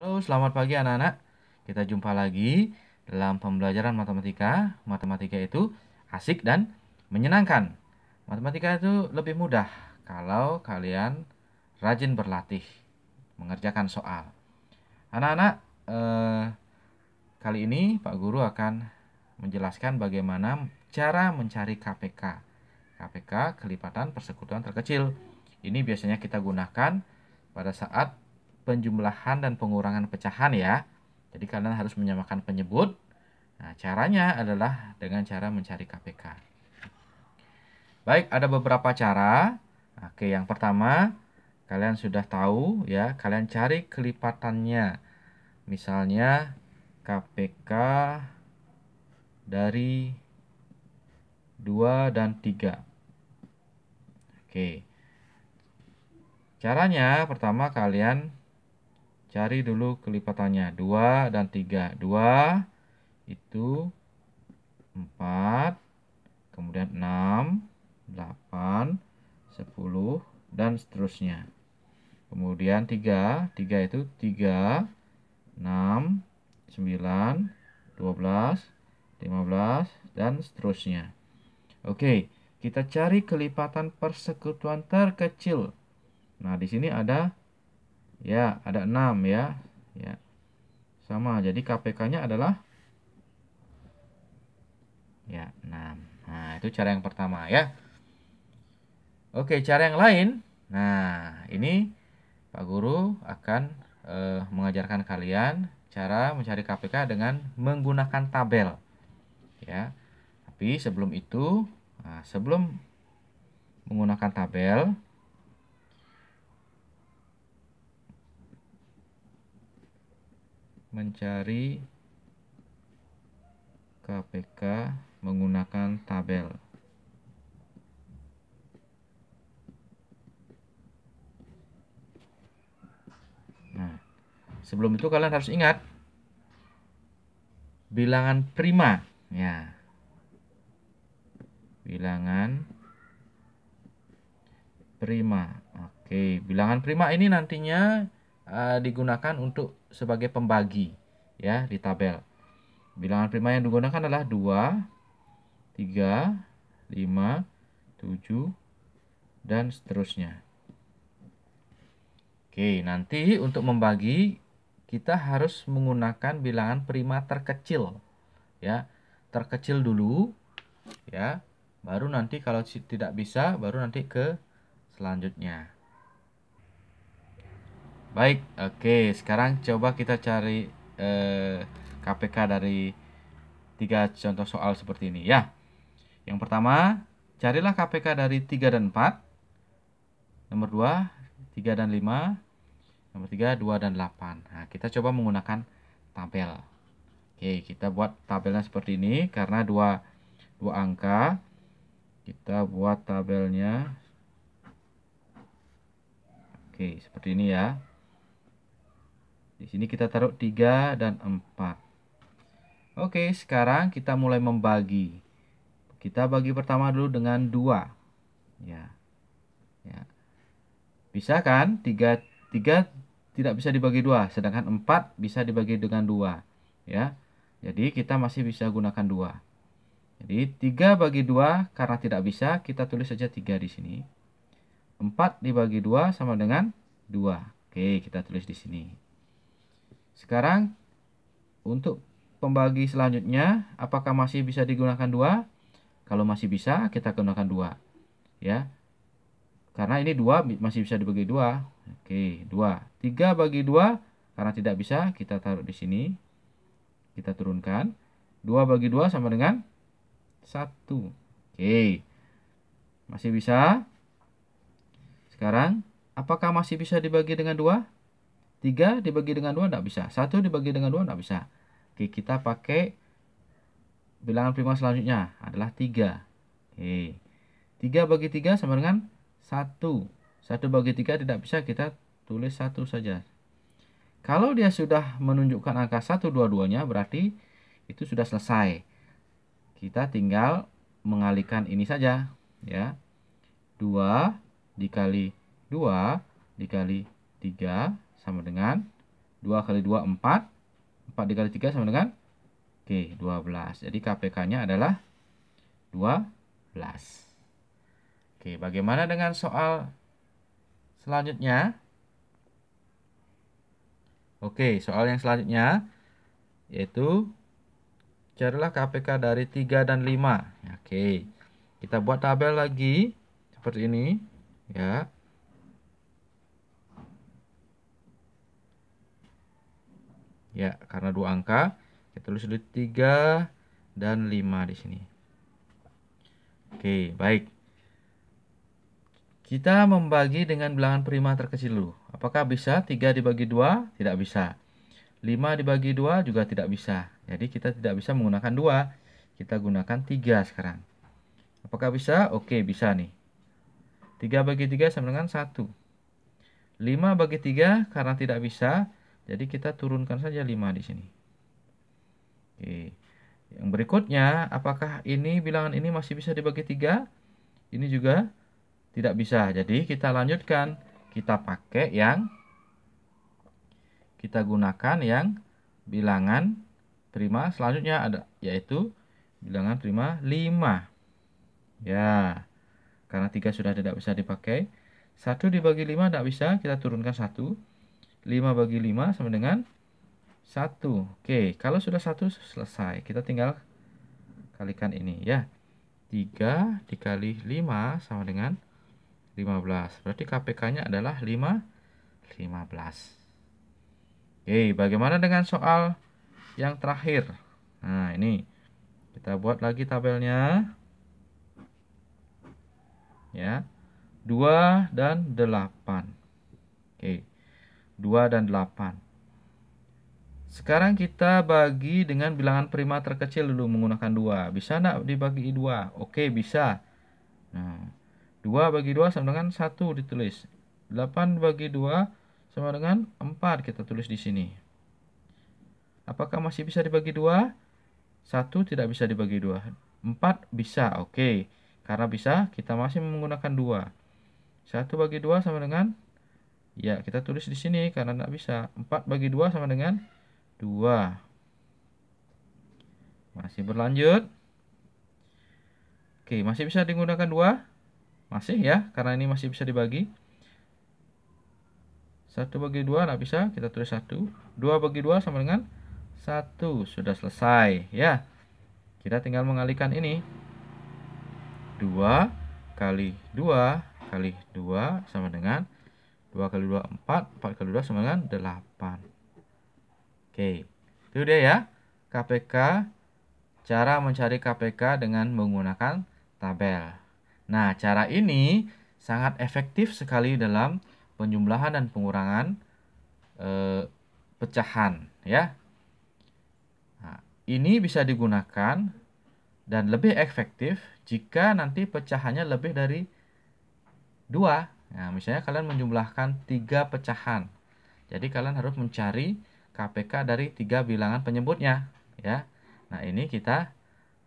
Halo, selamat pagi anak-anak. Kita jumpa lagi dalam pembelajaran matematika. Matematika itu asik dan menyenangkan. Matematika itu lebih mudah kalau kalian rajin berlatih mengerjakan soal. Anak-anak, eh, kali ini Pak Guru akan menjelaskan bagaimana cara mencari KPK. KPK kelipatan persekutuan terkecil. Ini biasanya kita gunakan pada saat penjumlahan dan pengurangan pecahan ya. Jadi kalian harus menyamakan penyebut. Nah, caranya adalah dengan cara mencari KPK. Baik, ada beberapa cara. Oke, yang pertama kalian sudah tahu ya, kalian cari kelipatannya. Misalnya KPK dari 2 dan 3. Oke. Caranya pertama kalian Cari dulu kelipatannya. 2 dan 3. 2 itu 4, kemudian 6, 8, 10, dan seterusnya. Kemudian 3, 3 itu 3, 6, 9, 12, 15, dan seterusnya. Oke, kita cari kelipatan persekutuan terkecil. Nah, di sini ada Ya, ada 6 ya. Ya. Sama, jadi KPK-nya adalah ya 6. Nah, itu cara yang pertama ya. Oke, cara yang lain. Nah, ini Pak Guru akan eh, mengajarkan kalian cara mencari KPK dengan menggunakan tabel. Ya. Tapi sebelum itu, nah, sebelum menggunakan tabel, mencari KPK menggunakan tabel. Nah, sebelum itu kalian harus ingat bilangan prima ya. Bilangan prima. Oke, bilangan prima ini nantinya Eh, digunakan untuk sebagai pembagi ya di tabel. Bilangan prima yang digunakan adalah 2, 3, 5, 7, dan seterusnya. Oke, nanti untuk membagi kita harus menggunakan bilangan prima terkecil. Ya, terkecil dulu ya. Baru nanti kalau tidak bisa baru nanti ke selanjutnya. Baik, oke. Sekarang coba kita cari eh, KPK dari tiga contoh soal seperti ini ya. Yang pertama, carilah KPK dari 3 dan 4. Nomor 2, 3 dan 5. Nomor 3, 2 dan 8. Nah, kita coba menggunakan tabel. Oke, kita buat tabelnya seperti ini karena dua dua angka. Kita buat tabelnya. Oke, seperti ini ya. Di sini kita taruh 3 dan 4. Oke, sekarang kita mulai membagi. Kita bagi pertama dulu dengan 2. Ya. Ya. Bisa kan? 3 3 tidak bisa dibagi 2, sedangkan 4 bisa dibagi dengan 2. Ya. Jadi kita masih bisa gunakan 2. Jadi 3 bagi 2 karena tidak bisa, kita tulis saja 3 di sini. 4 dibagi 2 sama dengan 2. Oke, kita tulis di sini. Sekarang untuk pembagi selanjutnya apakah masih bisa digunakan dua? Kalau masih bisa kita gunakan dua, ya. Karena ini dua masih bisa dibagi dua. Oke, dua. Tiga bagi dua karena tidak bisa kita taruh di sini. Kita turunkan. Dua bagi dua sama dengan satu. Oke, masih bisa. Sekarang, apakah masih bisa dibagi dengan dua? 3 dibagi dengan 2 tidak bisa. 1 dibagi dengan 2 tidak bisa. Oke, kita pakai bilangan prima selanjutnya adalah 3. Oke. 3 bagi 3 sama dengan 1. 1 bagi 3 tidak bisa, kita tulis 1 saja. Kalau dia sudah menunjukkan angka 1 dua-duanya, berarti itu sudah selesai. Kita tinggal mengalihkan ini saja. ya 2 dikali 2 dikali 3 sama dengan 2 kali 2 4 4 dikali 3 sama dengan Oke 12 jadi KPK nya adalah 12 Oke bagaimana dengan soal selanjutnya Oke soal yang selanjutnya yaitu carilah KPK dari 3 dan 5 Oke kita buat tabel lagi seperti ini ya Ya, karena dua angka, kita tulis dulu 3 dan 5 di sini. Oke, baik. Kita membagi dengan bilangan prima terkecil dulu. Apakah bisa 3 dibagi 2? Tidak bisa. 5 dibagi 2 juga tidak bisa. Jadi kita tidak bisa menggunakan 2. Kita gunakan 3 sekarang. Apakah bisa? Oke, bisa nih. 3 bagi 3 sama dengan 1. 5 bagi 3 karena tidak bisa. Jadi kita turunkan saja 5 di sini. Oke. Yang berikutnya, apakah ini bilangan ini masih bisa dibagi 3? Ini juga tidak bisa. Jadi kita lanjutkan. Kita pakai yang kita gunakan yang bilangan terima selanjutnya ada yaitu bilangan terima 5. Ya. Karena 3 sudah tidak bisa dipakai. 1 dibagi 5 tidak bisa, kita turunkan 1. 5 bagi 5 sama dengan 1. Oke, kalau sudah 1 selesai. Kita tinggal kalikan ini ya. 3 dikali 5 sama dengan 15. Berarti KPK-nya adalah 5 15. Oke, bagaimana dengan soal yang terakhir? Nah, ini kita buat lagi tabelnya. Ya. 2 dan 8. Oke. Okay. 2 dan 8. Sekarang kita bagi dengan bilangan prima terkecil dulu menggunakan 2. Bisa tidak dibagi 2? Oke, bisa. Nah, 2 bagi 2 sama dengan 1 ditulis. 8 bagi 2 sama dengan 4 kita tulis di sini. Apakah masih bisa dibagi 2? 1 tidak bisa dibagi 2. 4 bisa, oke. Karena bisa, kita masih menggunakan 2. 1 bagi 2 sama dengan Ya, kita tulis di sini karena tidak bisa. 4 bagi 2 sama dengan 2. Masih berlanjut. Oke, masih bisa digunakan 2? Masih ya, karena ini masih bisa dibagi. 1 bagi 2 tidak bisa, kita tulis 1. 2 bagi 2 sama dengan 1. Sudah selesai ya. Kita tinggal mengalihkan ini. 2 kali 2 kali 2 sama dengan 1 2 kali 2 4, 4 kali 2 9, 8. Oke, itu dia ya. KPK, cara mencari KPK dengan menggunakan tabel. Nah, cara ini sangat efektif sekali dalam penjumlahan dan pengurangan e, pecahan. ya. Nah, ini bisa digunakan dan lebih efektif jika nanti pecahannya lebih dari 2 Nah, misalnya kalian menjumlahkan tiga pecahan. Jadi kalian harus mencari KPK dari tiga bilangan penyebutnya, ya. Nah, ini kita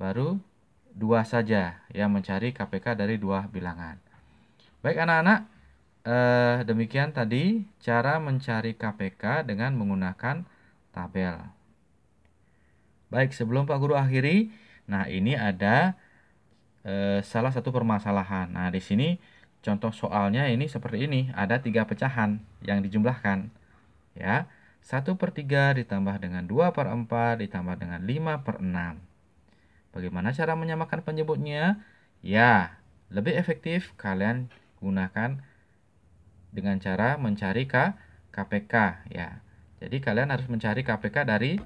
baru dua saja yang mencari KPK dari dua bilangan. Baik anak-anak, eh, demikian tadi cara mencari KPK dengan menggunakan tabel. Baik, sebelum Pak Guru akhiri, nah ini ada eh, salah satu permasalahan. Nah, di sini Contoh soalnya ini seperti ini, ada tiga pecahan yang dijumlahkan. Ya, 1 per 3 ditambah dengan 2 per 4 ditambah dengan 5 per 6. Bagaimana cara menyamakan penyebutnya? Ya, lebih efektif kalian gunakan dengan cara mencari K, KPK. Ya, jadi kalian harus mencari KPK dari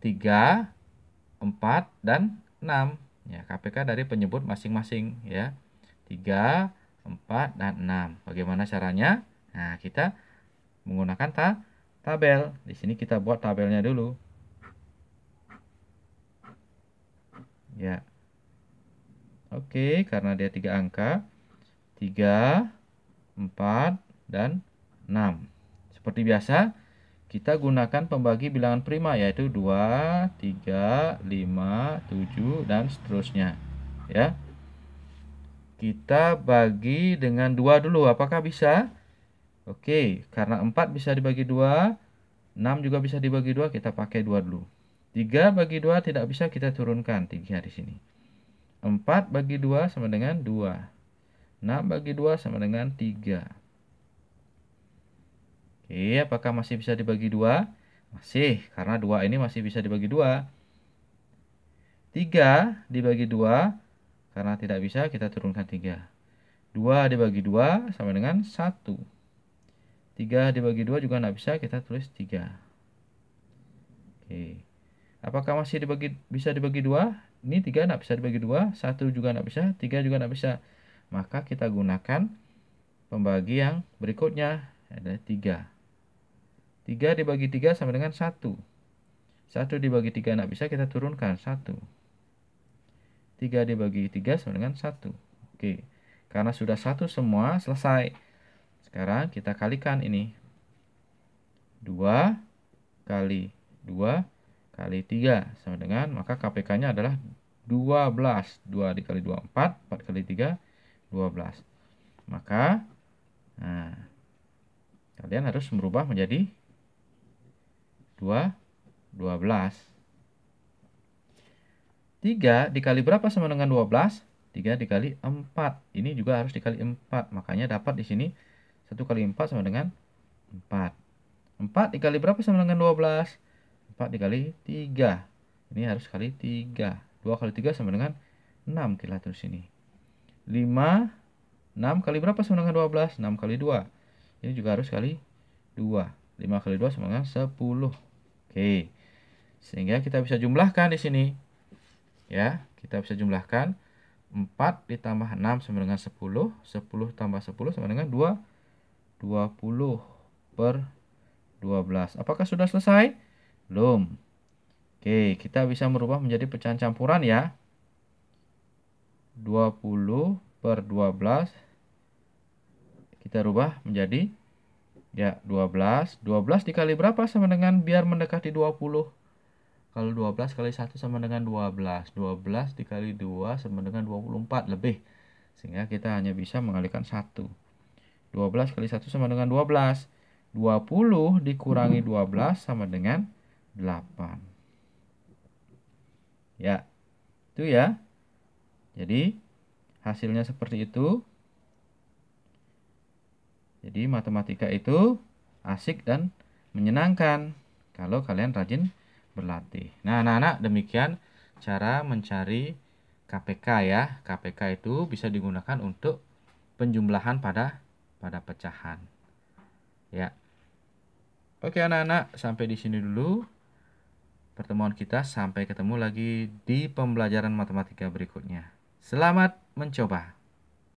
3, 4, dan 6. Ya, KPK dari penyebut masing-masing. Ya, 3, 4. 4, dan 6. Bagaimana caranya? Nah, kita menggunakan ta tabel. Di sini kita buat tabelnya dulu. Ya. Oke, karena dia tiga angka. 3, 4, dan 6. Seperti biasa, kita gunakan pembagi bilangan prima yaitu 2, 3, 5, 7 dan seterusnya ya. Kita bagi dengan dua dulu. Apakah bisa? Oke, karena 4 bisa dibagi dua 6 juga bisa dibagi dua kita pakai dua dulu. 3 bagi 2 tidak bisa, kita turunkan 3 di sini. 4 bagi 2 sama dengan 2. 6 bagi 2 sama dengan 3. Oke, apakah masih bisa dibagi dua? Masih, karena dua ini masih bisa dibagi dua. 3 dibagi 2, karena tidak bisa kita turunkan 3. 2 dibagi 2 sama dengan 1. 3 dibagi 2 juga tidak bisa kita tulis 3. Oke. Apakah masih dibagi bisa dibagi 2? Ini 3 tidak bisa dibagi 2, 1 juga tidak bisa, 3 juga tidak bisa. Maka kita gunakan pembagi yang berikutnya ada 3. 3 dibagi 3 sama dengan 1. 1 dibagi 3 tidak bisa kita turunkan 1. 3 dibagi 3 sama dengan 1. Oke, karena sudah satu semua selesai. Sekarang kita kalikan ini. 2 kali 2 kali 3 sama dengan, maka KPK-nya adalah 12. 2 dikali 2, 4. 4 kali 3, 12. Maka, nah, kalian harus merubah menjadi 2, 12. 3 dikali berapa sama dengan 12? 3 dikali 4. Ini juga harus dikali 4. Makanya dapat di sini 1 kali 4 sama dengan 4. 4 dikali berapa sama dengan 12? 4 dikali 3. Ini harus kali 3. 2 kali 3 sama dengan 6 kita terus ini. 5, 6 kali berapa sama dengan 12? 6 kali 2. Ini juga harus kali 2. 5 kali 2 sama dengan 10. Oke. Sehingga kita bisa jumlahkan di sini ya kita bisa jumlahkan 4 ditambah 6 sama dengan 10 10 tambah 10 sama dengan 2 20 per 12 apakah sudah selesai? belum oke kita bisa merubah menjadi pecahan campuran ya 20 per 12 kita rubah menjadi ya 12 12 dikali berapa sama dengan biar mendekati 20 kalau 12 kali 1 sama dengan 12 12 dikali 2 sama dengan 24 lebih sehingga kita hanya bisa mengalihkan 1 12 kali 1 sama dengan 12 20 dikurangi 12 sama dengan 8 ya itu ya jadi hasilnya seperti itu jadi matematika itu asik dan menyenangkan kalau kalian rajin berlatih. Nah, anak-anak demikian cara mencari KPK ya. KPK itu bisa digunakan untuk penjumlahan pada pada pecahan. Ya. Oke anak-anak, sampai di sini dulu pertemuan kita. Sampai ketemu lagi di pembelajaran matematika berikutnya. Selamat mencoba.